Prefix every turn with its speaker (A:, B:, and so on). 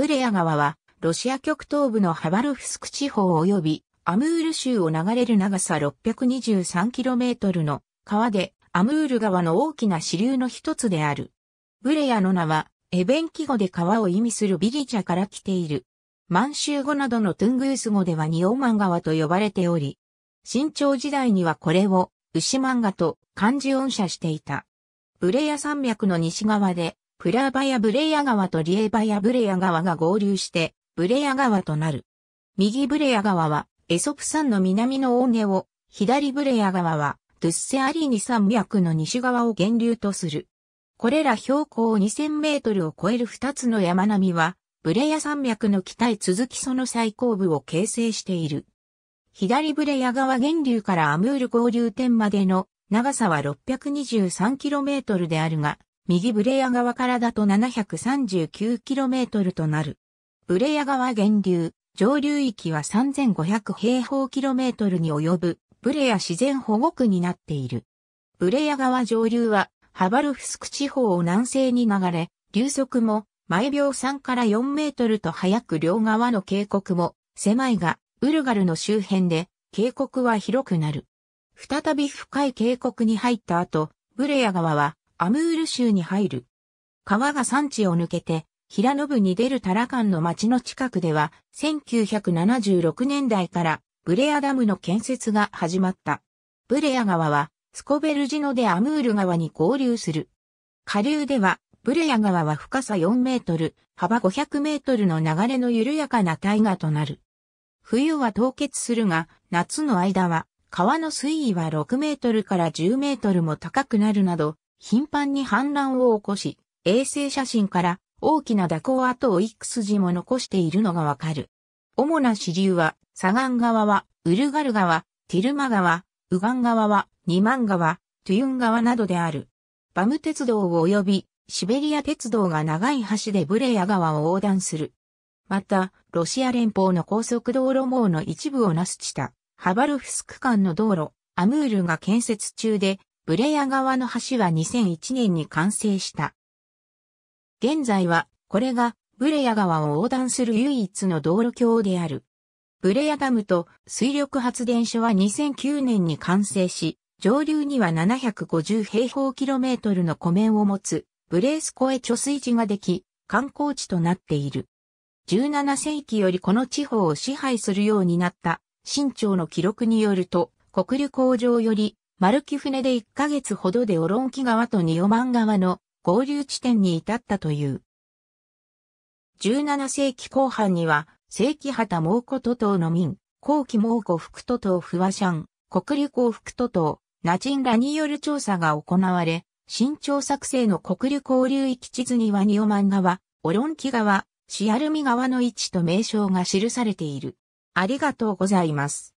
A: ブレア川は、ロシア極東部のハバロフスク地方及びアムール州を流れる長さ 623km の川でアムール川の大きな支流の一つである。ブレアの名はエベンキ語で川を意味するビリチャから来ている。満州語などのトゥングース語ではニオマン川と呼ばれており、新朝時代にはこれを牛漫画と漢字音写していた。ブレア山脈の西側でプラバヤブレヤ川とリエバヤブレヤ川が合流して、ブレヤ川となる。右ブレヤ川は、エソプ山の南の大根を、左ブレヤ川は、ドゥッセアリーニ山脈の西側を源流とする。これら標高2000メートルを超える2つの山並みは、ブレヤ山脈の北へ続きその最高部を形成している。左ブレヤ川源流からアムール合流点までの長さは6 2 3トルであるが、右ブレヤ川からだと 739km となる。ブレヤ川源流、上流域は3500平方キロメートルに及ぶ、ブレヤ自然保護区になっている。ブレヤ川上流は、ハバルフスク地方を南西に流れ、流速も毎秒3から4メートルと速く両側の渓谷も狭いが、ウルガルの周辺で渓谷は広くなる。再び深い渓谷に入った後、ブレヤ川はアムール州に入る。川が山地を抜けて、平野部に出るタラカンの町の近くでは、1976年代からブレアダムの建設が始まった。ブレア川は、スコベルジノでアムール川に合流する。下流では、ブレア川は深さ4メートル、幅500メートルの流れの緩やかな大河となる。冬は凍結するが、夏の間は、川の水位は6メートルから10メートルも高くなるなど、頻繁に反乱を起こし、衛星写真から大きな蛇行跡をいく筋も残しているのがわかる。主な支流は、左岸側は、ウルガル川、ティルマ川、右岸側は、ニマン川、トゥユン川などである。バム鉄道及び、シベリア鉄道が長い橋でブレヤ川を横断する。また、ロシア連邦の高速道路網の一部をなす地た、ハバルフスク間の道路、アムールが建設中で、ブレア川の橋は2001年に完成した。現在は、これがブレア川を横断する唯一の道路橋である。ブレアダムと水力発電所は2009年に完成し、上流には750平方キロメートルの湖面を持つブレースコエ貯水池ができ、観光地となっている。17世紀よりこの地方を支配するようになった、清朝の記録によると、国流工場より丸木船で1ヶ月ほどでオロンキ川とニオマン川の合流地点に至ったという。17世紀後半には、正規旗蒙古都島の民、後期蒙古福都島フワシャン、国立行福都島、ナチンらによる調査が行われ、新調作成の国立交流域地図にはニオマン川、オロンキ川、シアルミ川の位置と名称が記されている。ありがとうございます。